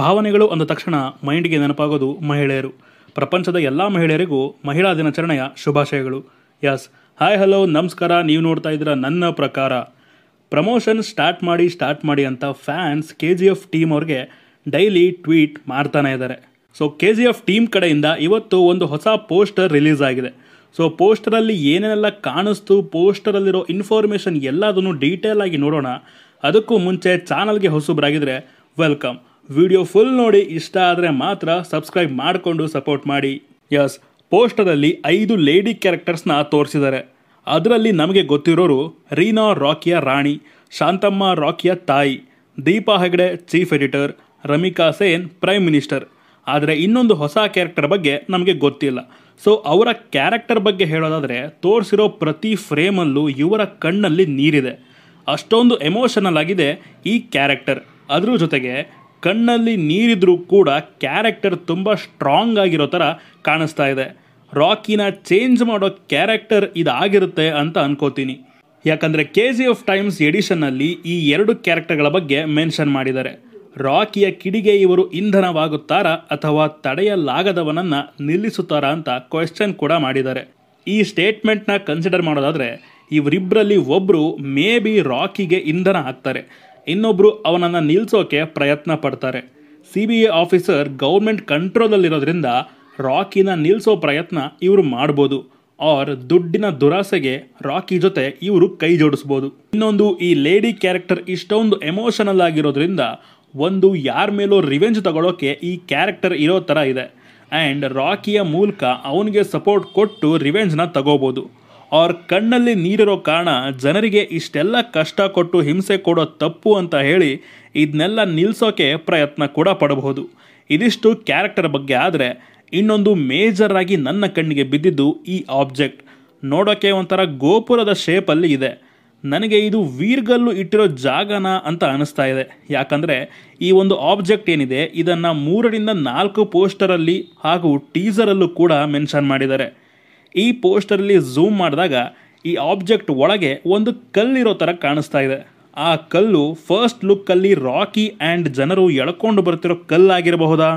ಭಾವನೆಗಳು ಅಂದ ತಕ್ಷಣ ಮೈಂಡ್ಗೆ ನೆನಪಾಗೋದು ಮಹಿಳೆಯರು ಪ್ರಪಂಚದ ಎಲ್ಲ ಮಹಿಳೆಯರಿಗೂ ಮಹಿಳಾ ದಿನಾಚರಣೆಯ ಶುಭಾಶಯಗಳು ಯಸ್ ಹಾಯ್ ಹಲೋ ನಮಸ್ಕಾರ ನೀವು ನೋಡ್ತಾ ಇದ್ದೀರಾ ನನ್ನ ಪ್ರಕಾರ ಪ್ರಮೋಷನ್ ಸ್ಟಾರ್ಟ್ ಮಾಡಿ ಸ್ಟಾರ್ಟ್ ಮಾಡಿ ಅಂತ fans K G F team ಅವ್ರಿಗೆ ಡೈಲಿ ಟ್ವೀಟ್ ಮಾಡ್ತಾನೆ ಇದ್ದಾರೆ so K G F team ಕಡೆಯಿಂದ ಇವತ್ತು ಒಂದು ಹೊಸ ಪೋಸ್ಟರ್ ರಿಲೀಸ್ ಆಗಿದೆ ಸೊ ಪೋಸ್ಟರಲ್ಲಿ ಏನೇನೆಲ್ಲ ಕಾಣಿಸ್ತು ಪೋಸ್ಟರಲ್ಲಿರೋ ಇನ್ಫಾರ್ಮೇಷನ್ ಎಲ್ಲದನ್ನು ಡೀಟೇಲ್ ಆಗಿ ನೋಡೋಣ ಅದಕ್ಕೂ ಮುಂಚೆ ಚಾನಲ್ಗೆ ಹೊಸಬ್ರಾಗಿದ್ರೆ ವೆಲ್ಕಮ್ ವಿಡಿಯೋ ಫುಲ್ ನೋಡಿ ಇಷ್ಟ ಆದರೆ ಮಾತ್ರ ಸಬ್ಸ್ಕ್ರೈಬ್ ಮಾಡಿಕೊಂಡು ಸಪೋರ್ಟ್ ಮಾಡಿ ಯಸ್ ಪೋಸ್ಟರಲ್ಲಿ ಐದು ಲೇಡಿ ಕ್ಯಾರೆಕ್ಟರ್ಸ್ನ ತೋರಿಸಿದ್ದಾರೆ ಅದರಲ್ಲಿ ನಮಗೆ ಗೊತ್ತಿರೋರು ರೀನಾ ರಾಕಿಯ ರಾಣಿ ಶಾಂತಮ್ಮ ರಾಕಿಯ ತಾಯಿ Deepa Hegde chief editor Ramika Sen prime minister ಆದರೆ ಇನ್ನೊಂದು ಹೊಸ ಕ್ಯಾರೆಕ್ಟರ್ ಬಗ್ಗೆ ನಮಗೆ ಗೊತ್ತಿಲ್ಲ ಸೊ ಅವರ ಕ್ಯಾರೆಕ್ಟರ್ ಬಗ್ಗೆ ಹೇಳೋದಾದರೆ ತೋರಿಸಿರೋ ಪ್ರತಿ ಫ್ರೇಮಲ್ಲೂ ಇವರ ಕಣ್ಣಲ್ಲಿ ನೀರಿದೆ ಅಷ್ಟೊಂದು ಎಮೋಷನಲ್ ಆಗಿದೆ ಈ ಕ್ಯಾರೆಕ್ಟರ್ ಅದರ ಜೊತೆಗೆ ಕಣ್ಣಲ್ಲಿ ನೀರಿದ್ರೂ ಕೂಡ ಕ್ಯಾರೆಕ್ಟರ್ ತುಂಬ ಸ್ಟ್ರಾಂಗ್ ಆಗಿರೋ ಥರ ಕಾಣಿಸ್ತಾ ಇದೆ ರಾಕಿನ ಚೇಂಜ್ ಮಾಡೋ ಕ್ಯಾರೆಕ್ಟರ್ ಇದಾಗಿರುತ್ತೆ ಅಂತ ಅನ್ಕೋತೀನಿ ಯಾಕಂದರೆ ಕೆ ಜಿ ಎಫ್ ಟೈಮ್ಸ್ ಎಡಿಷನ್ನಲ್ಲಿ ಈ ಎರಡು ಕ್ಯಾರೆಕ್ಟರ್ಗಳ ಬಗ್ಗೆ ಮೆನ್ಷನ್ ಮಾಡಿದ್ದಾರೆ ರಾಕಿಯ ಕಿಡಿಗೆ ಇವರು ಇಂಧನವಾಗುತ್ತಾರಾ ಅಥವಾ ತಡೆಯಲಾಗದವನನ್ನು ನಿಲ್ಲಿಸುತ್ತಾರಾ ಅಂತ ಕ್ವೆಶ್ಚನ್ ಕೂಡ ಮಾಡಿದ್ದಾರೆ ಈ ಸ್ಟೇಟ್ಮೆಂಟ್ನ ಕನ್ಸಿಡರ್ ಮಾಡೋದಾದರೆ ಇವರಿಬ್ಬರಲ್ಲಿ ಒಬ್ಬರು ಮೇ ಬಿ ರಾಕಿಗೆ ಇಂಧನ ಹಾಕ್ತಾರೆ ಇನ್ನೊಬ್ಬರು ಅವನನ್ನು ನಿಲ್ಸೋಕೆ ಪ್ರಯತ್ನ ಪಡ್ತಾರೆ C B A officer government ಕಂಟ್ರೋಲಲ್ಲಿರೋದ್ರಿಂದ ರಾಕಿನ ನಿಲ್ಸೋ ಪ್ರಯತ್ನ ಇವರು ಮಾಡ್ಬೋದು ಆರ್ ದುಡ್ಡಿನ ದುರಾಸೆಗೆ ರಾಕಿ ಜೊತೆ ಇವರು ಕೈ ಜೋಡಿಸ್ಬೋದು ಇನ್ನೊಂದು ಈ ಲೇಡಿ ಕ್ಯಾರೆಕ್ಟರ್ ಇಷ್ಟೊಂದು ಎಮೋಷನಲ್ ಆಗಿರೋದ್ರಿಂದ ಒಂದು ಯಾರ ಮೇಲೂ ರಿವೆಂಜ್ ತಗೊಳ್ಳೋಕೆ ಈ ಕ್ಯಾರೆಕ್ಟರ್ ಇರೋ ಥರ ಇದೆ ಆ್ಯಂಡ್ ರಾಕಿಯ ಮೂಲಕ ಅವನಿಗೆ ಸಪೋರ್ಟ್ ಕೊಟ್ಟು ರಿವೆಂಜ್ನ ತಗೋಬೋದು ಅವ್ರ ಕಣ್ಣಲ್ಲಿ ನೀರಿರೋ ಕಾರಣ ಜನರಿಗೆ ಇಷ್ಟೆಲ್ಲ ಕಷ್ಟ ಕೊಟ್ಟು ಹಿಂಸೆ ಕೊಡೋ ತಪ್ಪು ಅಂತ ಹೇಳಿ ಇದನ್ನೆಲ್ಲ ನಿಲ್ಲಿಸೋಕೆ ಪ್ರಯತ್ನ ಕೂಡ ಪಡಬಹುದು ಇದಿಷ್ಟು ಕ್ಯಾರೆಕ್ಟರ್ ಬಗ್ಗೆ ಆದರೆ ಇನ್ನೊಂದು ಮೇಜರ್ ಆಗಿ ನನ್ನ ಕಣ್ಣಿಗೆ ಬಿದ್ದಿದ್ದು ಈ ಆಬ್ಜೆಕ್ಟ್ ನೋಡೋಕೆ ಒಂಥರ ಗೋಪುರದ ಶೇಪಲ್ಲಿ ಇದೆ ನನಗೆ ಇದು ವೀರ್ಗಲ್ಲು ಇಟ್ಟಿರೋ ಜಾಗನ ಅಂತ ಅನಿಸ್ತಾ ಇದೆ ಯಾಕಂದರೆ ಈ ಒಂದು ಆಬ್ಜೆಕ್ಟ್ ಏನಿದೆ ಇದನ್ನು ಮೂರರಿಂದ ನಾಲ್ಕು ಪೋಸ್ಟರಲ್ಲಿ ಹಾಗೂ ಟೀಸರಲ್ಲೂ ಕೂಡ ಮೆನ್ಷನ್ ಮಾಡಿದ್ದಾರೆ ಈ ಪೋಸ್ಟರಲ್ಲಿ ಝೂಮ್ ಮಾಡಿದಾಗ ಈ ಆಬ್ಜೆಕ್ಟ್ ಒಳಗೆ ಒಂದು ಕಲ್ಲಿರೋ ಥರ ಕಾಣಿಸ್ತಾ ಇದೆ ಆ ಕಲ್ಲು ಫಸ್ಟ್ ಲುಕ್ಕಲ್ಲಿ ರಾಕಿ ಆ್ಯಂಡ್ ಜನರು ಎಳ್ಕೊಂಡು ಬರ್ತಿರೋ ಕಲ್ಲಾಗಿರಬಹುದಾ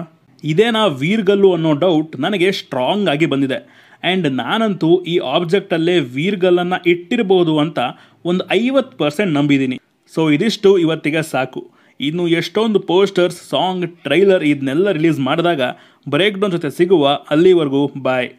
ಇದೇನಾ ವೀರ್ಗಲ್ಲು ಅನ್ನೋ ಡೌಟ್ ನನಗೆ ಸ್ಟ್ರಾಂಗ್ ಆಗಿ ಬಂದಿದೆ ಆ್ಯಂಡ್ ನಾನಂತೂ ಈ ಆಬ್ಜೆಕ್ಟಲ್ಲೇ ವೀರ್ಗಲ್ಲನ್ನು ಇಟ್ಟಿರಬಹುದು ಅಂತ ಒಂದು ಐವತ್ತು ಪರ್ಸೆಂಟ್ ನಂಬಿದ್ದೀನಿ ಸೊ ಇದಿಷ್ಟು ಇವತ್ತಿಗೆ ಸಾಕು ಇನ್ನು ಎಷ್ಟೊಂದು ಪೋಸ್ಟರ್ಸ್ ಸಾಂಗ್ ಟ್ರೈಲರ್ ಇದನ್ನೆಲ್ಲ ರಿಲೀಸ್ ಮಾಡಿದಾಗ ಬ್ರೇಕ್ ಡೌನ್ ಜೊತೆ ಸಿಗುವ ಅಲ್ಲಿವರೆಗೂ ಬಾಯ್